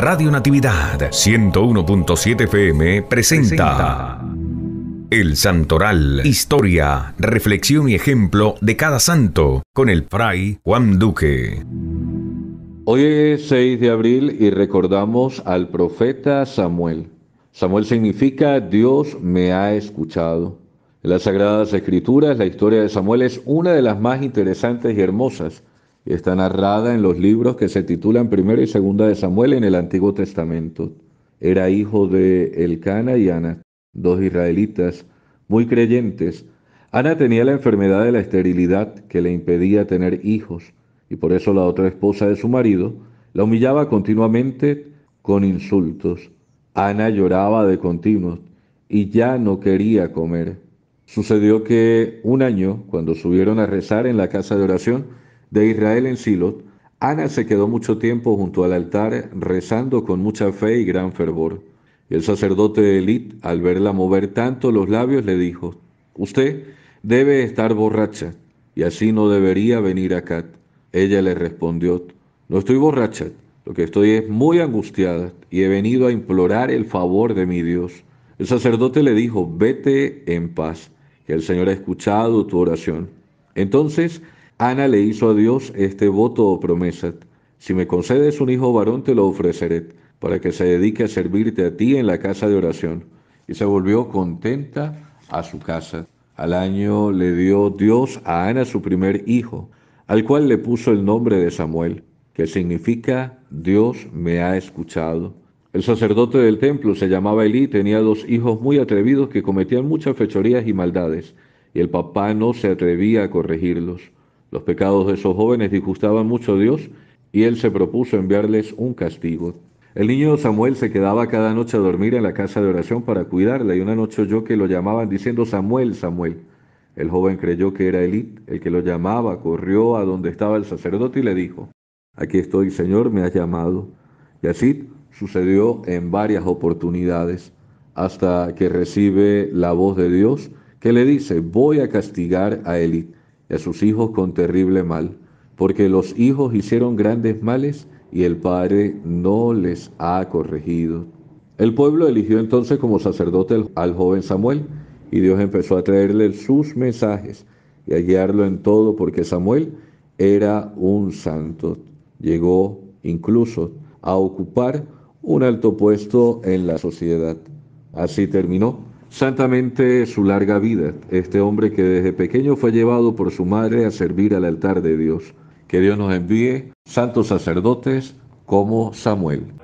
Radio Natividad 101.7 FM presenta, El Santoral, historia, reflexión y ejemplo de cada santo con el fray Juan Duque. Hoy es 6 de abril y recordamos al profeta Samuel. Samuel significa Dios me ha escuchado. En las Sagradas Escrituras, la historia de Samuel es una de las más interesantes y hermosas Está narrada en los libros que se titulan Primera y Segunda de Samuel en el Antiguo Testamento. Era hijo de Elcana y Ana, dos israelitas muy creyentes. Ana tenía la enfermedad de la esterilidad que le impedía tener hijos y por eso la otra esposa de su marido la humillaba continuamente con insultos. Ana lloraba de continuo y ya no quería comer. Sucedió que un año, cuando subieron a rezar en la casa de oración, de Israel en Silot, Ana se quedó mucho tiempo junto al altar rezando con mucha fe y gran fervor. Y el sacerdote de Elit, al verla mover tanto los labios, le dijo, Usted debe estar borracha, y así no debería venir acá. Ella le respondió, No estoy borracha, lo que estoy es muy angustiada, y he venido a implorar el favor de mi Dios. El sacerdote le dijo, Vete en paz, que el Señor ha escuchado tu oración. Entonces, Ana le hizo a Dios este voto o promesa. Si me concedes un hijo varón, te lo ofreceré, para que se dedique a servirte a ti en la casa de oración. Y se volvió contenta a su casa. Al año le dio Dios a Ana su primer hijo, al cual le puso el nombre de Samuel, que significa Dios me ha escuchado. El sacerdote del templo se llamaba Elí, tenía dos hijos muy atrevidos que cometían muchas fechorías y maldades, y el papá no se atrevía a corregirlos. Los pecados de esos jóvenes disgustaban mucho a Dios y él se propuso enviarles un castigo. El niño Samuel se quedaba cada noche a dormir en la casa de oración para cuidarla y una noche oyó que lo llamaban diciendo Samuel, Samuel. El joven creyó que era Elit el que lo llamaba, corrió a donde estaba el sacerdote y le dijo, aquí estoy, Señor, me has llamado. Y así sucedió en varias oportunidades hasta que recibe la voz de Dios que le dice, voy a castigar a Elit a sus hijos con terrible mal, porque los hijos hicieron grandes males y el Padre no les ha corregido. El pueblo eligió entonces como sacerdote al joven Samuel y Dios empezó a traerle sus mensajes y a guiarlo en todo porque Samuel era un santo. Llegó incluso a ocupar un alto puesto en la sociedad. Así terminó santamente su larga vida, este hombre que desde pequeño fue llevado por su madre a servir al altar de Dios. Que Dios nos envíe santos sacerdotes como Samuel.